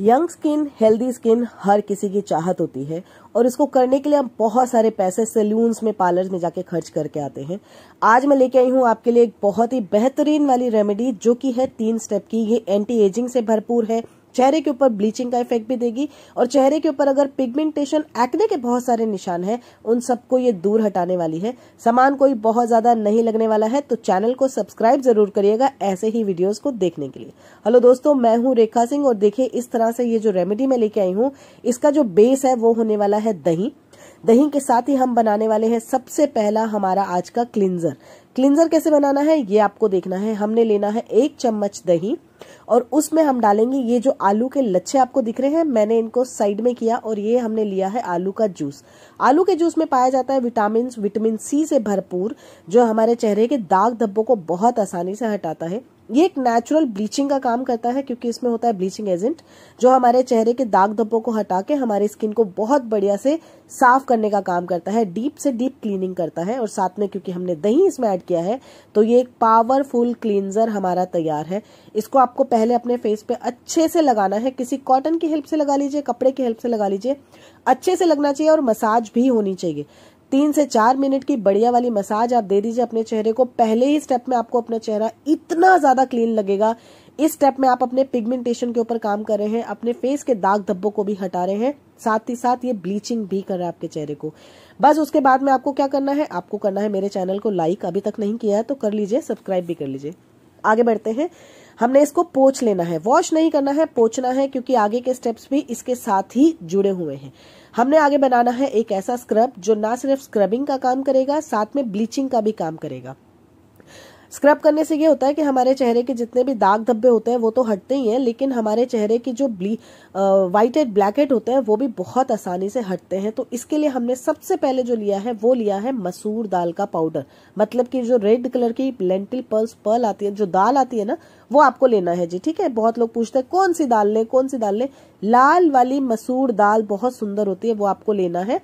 young skin healthy skin हर किसी की चाहत होती है और इसको करने के लिए हम बहुत सारे पैसे सैलून्स में पार्लर्स में जाके खर्च करके आते हैं आज मैं लेके आई हूँ आपके लिए एक बहुत ही बेहतरीन वाली रेमेडी जो कि है तीन स्टेप की ये एंटी एजिंग से भरपूर है चेहरे के ऊपर ब्लीचिंग का इफेक्ट भी देगी और चेहरे के ऊपर अगर पिगमेंटेशन एक्ने के बहुत सारे निशान हैं उन सबको ये दूर हटाने वाली है सामान कोई बहुत ज्यादा नहीं लगने वाला है तो चैनल को सब्सक्राइब जरूर करिएगा ऐसे ही वीडियोज को देखने के लिए हेलो दोस्तों मैं हूँ रेखा सिंह और देखिये इस तरह से ये जो रेमेडी मैं लेके आई हूँ इसका जो बेस है वो होने वाला है दही दही के साथ ही हम बनाने वाले हैं सबसे पहला हमारा आज का क्लिंजर क्लिंजर कैसे बनाना है ये आपको देखना है हमने लेना है एक चम्मच दही और उसमें हम डालेंगे ये जो आलू के लच्छे आपको दिख रहे हैं मैंने इनको साइड में किया और ये हमने लिया है आलू का जूस आलू के जूस में पाया जाता है विटामिन विटामिन सी से भरपूर जो हमारे चेहरे के दाग धब्बों को बहुत आसानी से हटाता है ये एक नेचुरल ब्लीचिंग का काम करता है क्योंकि इसमें होता है ब्लीचिंग एजेंट जो हमारे चेहरे के दाग धब्बों को हटा के हमारे स्किन को बहुत बढ़िया से साफ करने का काम करता है डीप से डीप क्लीनिंग करता है और साथ में क्योंकि हमने दही इसमें ऐड किया है तो ये एक पावरफुल क्लींजर हमारा तैयार है इसको आपको पहले अपने फेस पे अच्छे से लगाना है किसी कॉटन की हेल्प से लगा लीजिए कपड़े की हेल्प से लगा लीजिए अच्छे से लगना चाहिए और मसाज भी होनी चाहिए तीन से चार मिनट की बढ़िया वाली मसाज आप दे दीजिए अपने चेहरे को पहले ही स्टेप में आपको अपना चेहरा इतना ज्यादा क्लीन लगेगा इस स्टेप में आप अपने पिगमेंटेशन के ऊपर काम कर रहे हैं अपने फेस के दाग धब्बों को भी हटा रहे हैं साथ ही साथ ये ब्लीचिंग भी कर रहा है आपके चेहरे को बस उसके बाद में आपको क्या करना है आपको करना है मेरे चैनल को लाइक अभी तक नहीं किया है तो कर लीजिए सब्सक्राइब भी कर लीजिए आगे बढ़ते हैं हमने इसको पोच लेना है वॉश नहीं करना है पोचना है क्योंकि आगे के स्टेप्स भी इसके साथ ही जुड़े हुए हैं हमने आगे बनाना है एक ऐसा स्क्रब जो ना सिर्फ स्क्रबिंग का काम करेगा साथ में ब्लीचिंग का भी काम करेगा स्क्रब करने से ये होता है कि हमारे चेहरे के जितने भी दाग धब्बे होते हैं वो तो हटते ही हैं लेकिन हमारे चेहरे की जो ब्ली वाइट हेड ब्लैक होते हैं वो भी बहुत आसानी से हटते हैं तो इसके लिए हमने सबसे पहले जो लिया है वो लिया है मसूर दाल का पाउडर मतलब कि जो रेड कलर की लेंटिल पर्ल्स पर्ल आती है जो दाल आती है ना वो आपको लेना है जी ठीक है बहुत लोग पूछते हैं कौन सी दाल लें कौन सी दाल लें लाल वाली मसूर दाल बहुत सुंदर होती है वो आपको लेना है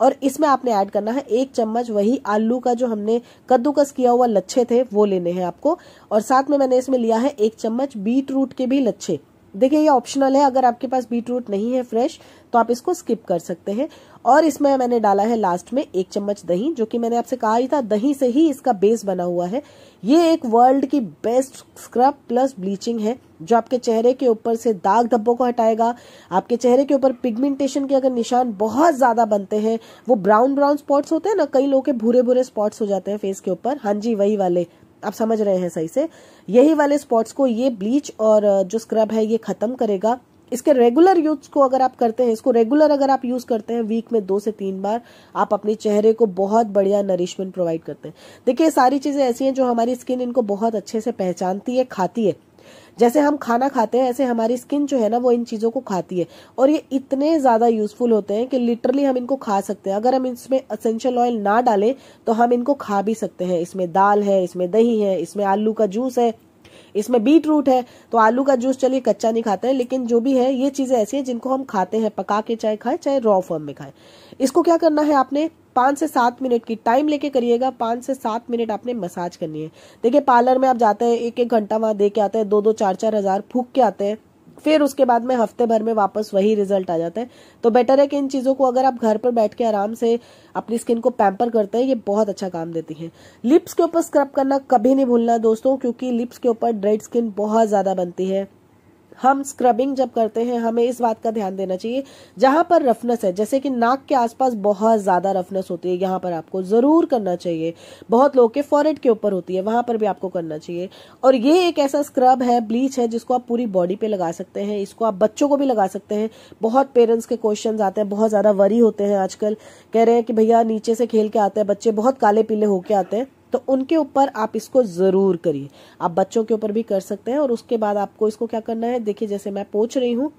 और इसमें आपने ऐड करना है एक चम्मच वही आलू का जो हमने कद्दूकस किया हुआ लच्छे थे वो लेने हैं आपको और साथ में मैंने इसमें लिया है एक चम्मच बीट रूट के भी लच्छे देखिए ये ऑप्शनल है अगर आपके पास बीट रूट नहीं है फ्रेश तो आप इसको स्किप कर सकते हैं और इसमें मैंने डाला है लास्ट में एक चम्मच दही जो कि मैंने आपसे कहा ही था दही से ही इसका बेस बना हुआ है ये एक वर्ल्ड की बेस्ट स्क्रब प्लस ब्लीचिंग है जो आपके चेहरे के ऊपर से दाग धब्बों को हटाएगा आपके चेहरे के ऊपर पिगमेंटेशन के अगर निशान बहुत ज्यादा बनते हैं वो ब्राउन ब्राउन स्पॉट्स होते हैं ना कई लोगों के भूरे भूरे स्पॉट्स हो जाते हैं फेस के ऊपर हाँ जी वही वाले आप समझ रहे हैं सही से यही वाले स्पॉट्स को ये ब्लीच और जो स्क्रब है ये खत्म करेगा इसके रेगुलर यूज को अगर आप करते हैं इसको रेगुलर अगर आप यूज करते हैं वीक में दो से तीन बार आप अपने चेहरे को बहुत बढ़िया नरिशमेंट प्रोवाइड करते हैं देखिए सारी चीजें ऐसी हैं जो हमारी स्किन इनको बहुत अच्छे से पहचानती है खाती है जैसे हम खाना खाते हैं ऐसे हमारी स्किन जो है ना वो इन चीज़ों को खाती है और ये इतने ज़्यादा यूजफुल होते हैं कि लिटरली हम इनको खा सकते हैं अगर हम इसमें असेंशियल ऑयल ना डालें तो हम इनको खा भी सकते हैं इसमें दाल है इसमें दही है इसमें आलू का जूस है इसमें बीट रूट है तो आलू का जूस चलिए कच्चा नहीं खाते हैं लेकिन जो भी है ये चीजें ऐसी हैं जिनको हम खाते हैं पका के चाहे खाएं चाहे रॉ फॉर्म में खाएं इसको क्या करना है आपने पाँच से सात मिनट की टाइम लेके करिएगा पाँच से सात मिनट आपने मसाज करनी है देखिए पार्लर में आप जाते हैं एक एक घंटा वहाँ दे के आते हैं दो दो चार चार हजार फूक के आते हैं फिर उसके बाद में हफ्ते भर में वापस वही रिजल्ट आ जाता है तो बेटर है कि इन चीज़ों को अगर आप घर पर बैठ के आराम से अपनी स्किन को पैम्पर करते हैं ये बहुत अच्छा काम देती है लिप्स के ऊपर स्क्रब करना कभी नहीं भूलना दोस्तों क्योंकि लिप्स के ऊपर ड्रेड स्किन बहुत ज़्यादा बनती है हम स्क्रबिंग जब करते हैं हमें इस बात का ध्यान देना चाहिए जहां पर रफनेस है जैसे कि नाक के आसपास बहुत ज़्यादा रफनेस होती है यहां पर आपको ज़रूर करना चाहिए बहुत लोग के फॉरेड के ऊपर होती है वहां पर भी आपको करना चाहिए और ये एक ऐसा स्क्रब है ब्लीच है जिसको आप पूरी बॉडी पे लगा सकते हैं इसको आप बच्चों को भी लगा सकते हैं बहुत पेरेंट्स के क्वेश्चन आते हैं बहुत ज़्यादा वरी होते हैं आजकल कह रहे हैं कि भैया नीचे से खेल के आते हैं बच्चे बहुत काले पीले होके आते हैं तो उनके ऊपर आप इसको ज़रूर करिए आप बच्चों के ऊपर भी कर सकते हैं और उसके बाद आपको इसको क्या करना है देखिए जैसे मैं पोच रही हूँ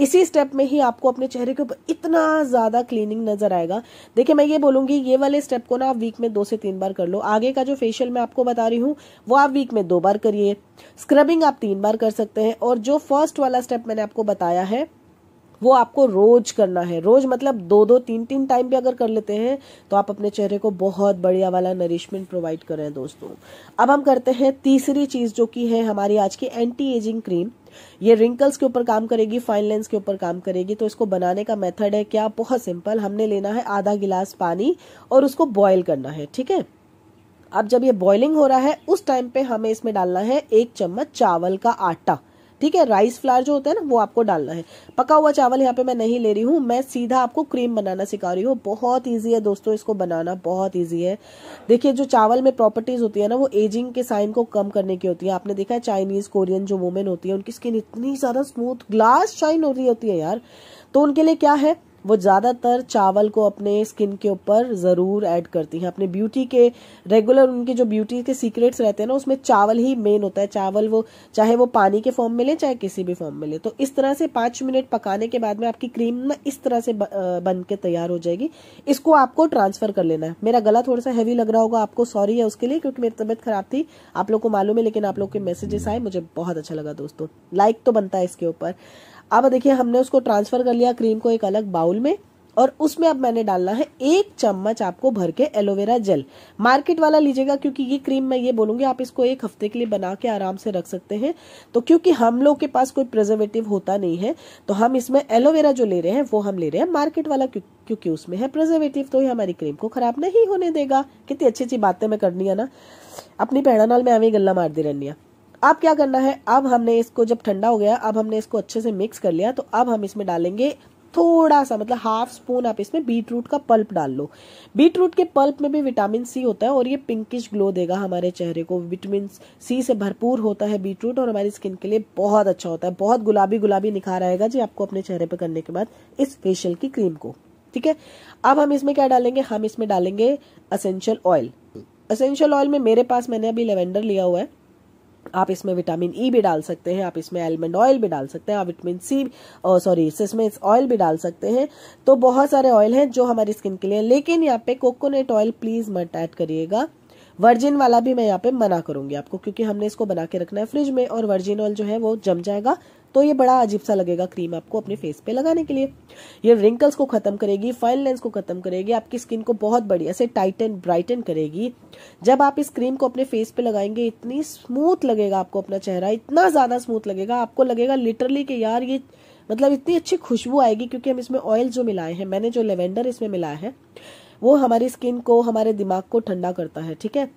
इसी स्टेप में ही आपको अपने चेहरे के ऊपर इतना ज्यादा क्लीनिंग नजर आएगा देखिए मैं ये बोलूंगी ये वाले स्टेप को ना आप वीक में दो से तीन बार कर लो आगे का जो फेशियल मैं आपको बता रही हूँ वो आप वीक में दो बार करिए स्क्रबिंग आप तीन बार कर सकते हैं और जो फर्स्ट वाला स्टेप मैंने आपको बताया है वो आपको रोज करना है रोज मतलब दो दो तीन तीन टाइम भी अगर कर लेते हैं तो आप अपने चेहरे को बहुत बढ़िया वाला नरिशमेंट प्रोवाइड कर रहे हैं दोस्तों अब हम करते हैं तीसरी चीज जो कि है हमारी आज की एंटी एजिंग क्रीम ये रिंकल्स के ऊपर काम करेगी फाइन लेंस के ऊपर काम करेगी तो इसको बनाने का मेथड है क्या बहुत सिंपल हमने लेना है आधा गिलास पानी और उसको बॉयल करना है ठीक है अब जब ये बॉइलिंग हो रहा है उस टाइम पे हमें इसमें डालना है एक चम्मच चावल का आटा ठीक है राइस फ्लावर जो होता है ना वो आपको डालना है पका हुआ चावल यहाँ पे मैं नहीं ले रही हूँ मैं सीधा आपको क्रीम बनाना सिखा रही हूँ बहुत ईजी है दोस्तों इसको बनाना बहुत ईजी है देखिए जो चावल में प्रॉपर्टीज होती है ना वो एजिंग के साइन को कम करने की होती है आपने देखा है चाइनीज कोरियन जो वुमेन होती है उनकी स्किन इतनी ज्यादा स्मूथ ग्लास शाइन हो रही होती है यार तो उनके लिए क्या है वो ज़्यादातर चावल को अपने स्किन के ऊपर ज़रूर ऐड करती हैं अपने ब्यूटी के रेगुलर उनके जो ब्यूटी के सीक्रेट्स रहते हैं ना उसमें चावल ही मेन होता है चावल वो चाहे वो पानी के फॉर्म में ले चाहे किसी भी फॉर्म में ले तो इस तरह से पाँच मिनट पकाने के बाद में आपकी क्रीम ना इस तरह से बन के तैयार हो जाएगी इसको आपको ट्रांसफ़र कर लेना है मेरा गला थोड़ा सा हैवी लग रहा होगा आपको सॉरी है उसके लिए क्योंकि मेरी तबियत ख़राब थी आप लोग को मालूम है लेकिन आप लोग के मैसेजेस आए मुझे बहुत अच्छा लगा दोस्तों लाइक तो बनता है इसके ऊपर अब देखिए हमने उसको ट्रांसफर कर लिया क्रीम को एक अलग बाउल में और उसमें अब मैंने डालना है एक चम्मच आपको भर के एलोवेरा जेल मार्केट वाला लीजिएगा क्योंकि ये क्रीम मैं ये बोलूंगी आप इसको एक हफ्ते के लिए बना के आराम से रख सकते हैं तो क्योंकि हम लोग के पास कोई प्रिजर्वेटिव होता नहीं है तो हम इसमें एलोवेरा जो ले रहे हैं वो हम ले रहे हैं मार्केट वाला क्योंकि उसमें है प्रिजर्वेटिव तो ये हमारी क्रीम को खराब नहीं होने देगा कितनी अच्छी अच्छी बातें मैं करनी है ना अपनी भैणा नाल मैं एवं गल्ला मार दी रहनी अब क्या करना है अब हमने इसको जब ठंडा हो गया अब हमने इसको अच्छे से मिक्स कर लिया तो अब हम इसमें डालेंगे थोड़ा सा मतलब हाफ स्पून आप इसमें बीट रूट का पल्प डाल लो बीट रूट के पल्प में भी विटामिन सी होता है और ये पिंकिश ग्लो देगा हमारे चेहरे को विटामिन सी से भरपूर होता है बीट रूट और हमारी स्किन के लिए बहुत अच्छा होता है बहुत गुलाबी गुलाबी निखार आएगा जी आपको अपने चेहरे पर करने के बाद इस फेशियल की क्रीम को ठीक है अब हम इसमें क्या डालेंगे हम इसमें डालेंगे असेंशियल ऑयल असेंशियल ऑयल में मेरे पास मैंने अभी लेवेंडर लिया हुआ है आप इसमें विटामिन ई e भी डाल सकते हैं आप इसमें एलमंड ऑयल भी डाल सकते हैं आप विटामिन सी सॉरी इसमें ऑयल भी डाल सकते हैं तो बहुत सारे ऑयल हैं जो हमारी स्किन के लिए लेकिन यहाँ पे कोकोनट ऑयल प्लीज मत ऐड करिएगा वर्जिन वाला भी मैं यहाँ पे मना करूंगी आपको क्योंकि हमने इसको बना के रखना है फ्रिज में और वर्जिन ऑयल जो है वो जम जाएगा तो ये बड़ा अजीब सा लगेगा क्रीम आपको अपने फेस पे लगाने के लिए ये रिंकल्स को खत्म करेगी फाइन लेंस को खत्म करेगी आपकी स्किन को बहुत बढ़िया से टाइटन ब्राइटन करेगी जब आप इस क्रीम को अपने फेस पे लगाएंगे इतनी स्मूथ लगेगा आपको अपना चेहरा इतना ज्यादा स्मूथ लगेगा आपको लगेगा लिटरली कि यार ये मतलब इतनी अच्छी खुशबू आएगी क्योंकि हम इसमें ऑयल जो मिलाए हैं मैंने जो लेवेंडर इसमें मिलाया है वो हमारी स्किन को हमारे दिमाग को ठंडा करता है ठीक है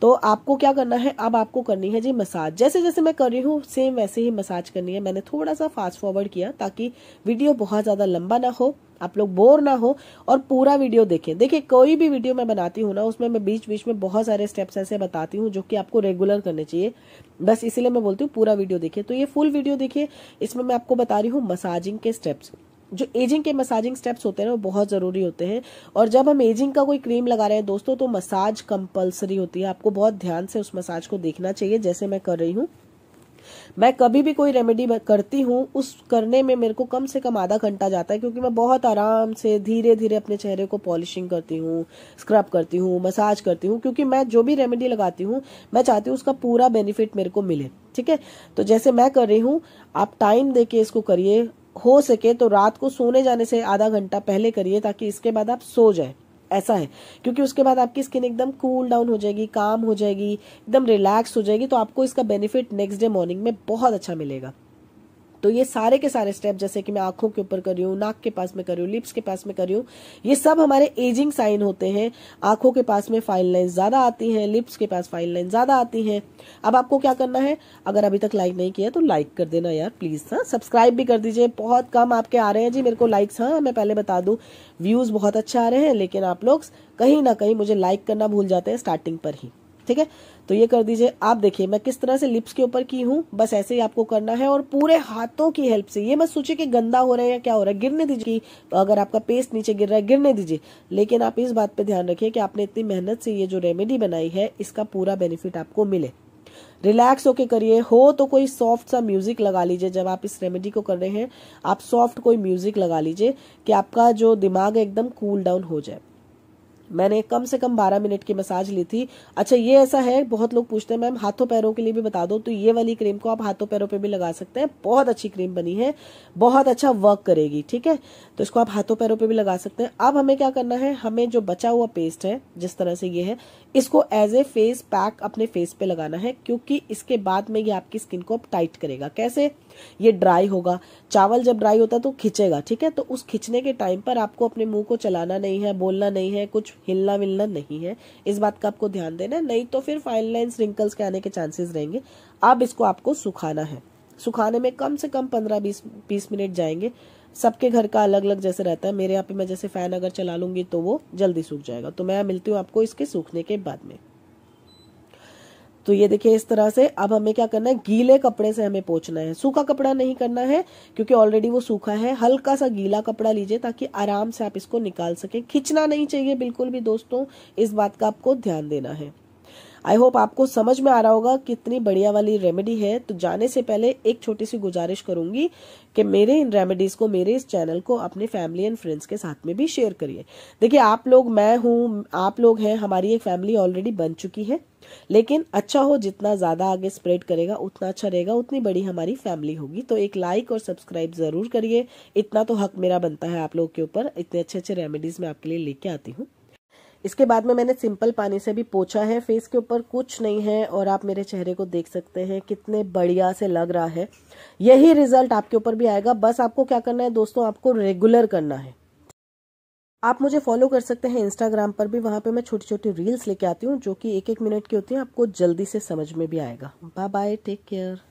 तो आपको क्या करना है अब आपको करनी है जी मसाज जैसे जैसे मैं कर रही हूँ सेम वैसे ही मसाज करनी है मैंने थोड़ा सा फास्ट फॉरवर्ड किया ताकि वीडियो बहुत ज़्यादा लंबा ना हो आप लोग बोर ना हो और पूरा वीडियो देखें देखिए कोई भी वीडियो मैं बनाती हूँ ना उसमें मैं बीच बीच में बहुत सारे स्टेप्स ऐसे बताती हूँ जो कि आपको रेगुलर करने चाहिए बस इसीलिए मैं बोलती हूँ पूरा वीडियो देखिए तो ये फुल वीडियो देखिए इसमें मैं आपको बता रही हूँ मसाजिंग के स्टेप्स जो एजिंग के मसाजिंग स्टेप्स होते हैं वो बहुत ज़रूरी होते हैं और जब हम एजिंग का कोई क्रीम लगा रहे हैं दोस्तों तो मसाज कंपलसरी होती है आपको बहुत ध्यान से उस मसाज को देखना चाहिए जैसे मैं कर रही हूँ मैं कभी भी कोई रेमेडी करती हूँ उस करने में मेरे को कम से कम आधा घंटा जाता है क्योंकि मैं बहुत आराम से धीरे धीरे अपने चेहरे को पॉलिशिंग करती हूँ स्क्रब करती हूँ मसाज करती हूँ क्योंकि मैं जो भी रेमेडी लगाती हूँ मैं चाहती हूँ उसका पूरा बेनिफिट मेरे को मिले ठीक है तो जैसे मैं कर रही हूँ आप टाइम दे इसको करिए हो सके तो रात को सोने जाने से आधा घंटा पहले करिए ताकि इसके बाद आप सो जाए ऐसा है क्योंकि उसके बाद आपकी स्किन एकदम कूल डाउन हो जाएगी काम हो जाएगी एकदम रिलैक्स हो जाएगी तो आपको इसका बेनिफिट नेक्स्ट डे मॉर्निंग में बहुत अच्छा मिलेगा तो ये सारे के सारे स्टेप जैसे कि मैं आंखों के ऊपर कर रही हूँ नाक के पास में कर रही हूँ लिप्स के पास में कर रही हूँ ये सब हमारे एजिंग साइन होते हैं आंखों के पास में फाइन लाइन ज्यादा आती है लिप्स के पास फाइन लाइन ज्यादा आती है अब आपको क्या करना है अगर अभी तक लाइक नहीं किया तो लाइक कर देना यार प्लीज हाँ सब्सक्राइब भी कर दीजिए बहुत कम आपके आ रहे हैं जी मेरे को लाइक्स हाँ मैं पहले बता दू व्यूज बहुत अच्छा आ रहे हैं लेकिन आप लोग कहीं ना कहीं मुझे लाइक करना भूल जाते हैं स्टार्टिंग पर ही ठीक है तो ये कर दीजिए आप देखिए मैं किस तरह से लिप्स के ऊपर की हूँ बस ऐसे ही आपको करना है और पूरे हाथों की हेल्प से ये मत सोचिए कि गंदा हो रहा है या क्या हो रहा है गिरने दीजिए अगर आपका पेस्ट नीचे गिर रहा है गिरने दीजिए लेकिन आप इस बात पर ध्यान रखिए कि आपने इतनी मेहनत से ये जो रेमेडी बनाई है इसका पूरा बेनिफिट आपको मिले रिलैक्स होके करिए हो तो कोई सॉफ्ट सा म्यूजिक लगा लीजिए जब आप इस रेमेडी को कर रहे हैं आप सॉफ्ट कोई म्यूजिक लगा लीजिए कि आपका जो दिमाग है एकदम कूल डाउन हो जाए मैंने कम से कम बारह मिनट की मसाज ली थी अच्छा ये ऐसा है बहुत लोग पूछते हैं मैम हाथों पैरों के लिए भी बता दो तो ये वाली क्रीम को आप हाथों पैरों पे भी लगा सकते हैं बहुत अच्छी क्रीम बनी है बहुत अच्छा वर्क करेगी ठीक है तो इसको आप हाथों पैरों पे भी लगा सकते हैं अब हमें क्या करना है हमें जो बचा हुआ पेस्ट है जिस तरह से ये है इसको एज ए फेस पैक अपने फेस पे लगाना है क्योंकि इसके बाद में ये आपकी स्किन को टाइट करेगा कैसे ये ड्राई होगा चावल जब ड्राई होता है तो खिंचेगा ठीक है तो उस खिंचने के टाइम पर आपको अपने मुंह को चलाना नहीं है बोलना नहीं है कुछ हिलना मिलना नहीं है इस बात का आपको ध्यान देना नहीं तो फिर फाइन लाइन रिंकल्स के आने के चांसेस रहेंगे अब इसको आपको सुखाना है सुखाने में कम से कम पंद्रह बीस बीस मिनट जाएंगे सबके घर का अलग अलग जैसे रहता है मेरे यहाँ पे मैं जैसे फैन अगर चला लूंगी तो वो जल्दी सूख जाएगा तो मैं मिलती हूँ आपको इसके सूखने के बाद में तो ये देखिए इस तरह से अब हमें क्या करना है गीले कपड़े से हमें पोछना है सूखा कपड़ा नहीं करना है क्योंकि ऑलरेडी वो सूखा है हल्का सा गीला कपड़ा लीजिए ताकि आराम से आप इसको निकाल सकें खींचना नहीं चाहिए बिल्कुल भी दोस्तों इस बात का आपको ध्यान देना है आई होप आपको समझ में आ रहा होगा कितनी बढ़िया वाली रेमेडी है तो जाने से पहले एक छोटी सी गुजारिश करूंगी कि मेरे इन रेमेडीज को मेरे इस चैनल को अपने फैमिली एंड फ्रेंड्स के साथ में भी शेयर करिए देखिए आप लोग मैं हूँ आप लोग हैं हमारी एक फैमिली ऑलरेडी बन चुकी है लेकिन अच्छा हो जितना ज़्यादा आगे स्प्रेड करेगा उतना अच्छा रहेगा उतनी बड़ी हमारी फैमिली होगी तो एक लाइक और सब्सक्राइब ज़रूर करिए इतना तो हक मेरा बनता है आप लोगों के ऊपर इतने अच्छे अच्छे रेमेडीज़ मैं आपके लिए लेके आती हूँ इसके बाद में मैंने सिंपल पानी से भी पोछा है फेस के ऊपर कुछ नहीं है और आप मेरे चेहरे को देख सकते हैं कितने बढ़िया से लग रहा है यही रिजल्ट आपके ऊपर भी आएगा बस आपको क्या करना है दोस्तों आपको रेगुलर करना है आप मुझे फॉलो कर सकते हैं इंस्टाग्राम पर भी वहां पे मैं छोटी छोटी रील्स लेके आती हूँ जो कि एक एक मिनट की होती है आपको जल्दी से समझ में भी आएगा बाय बाय टेक केयर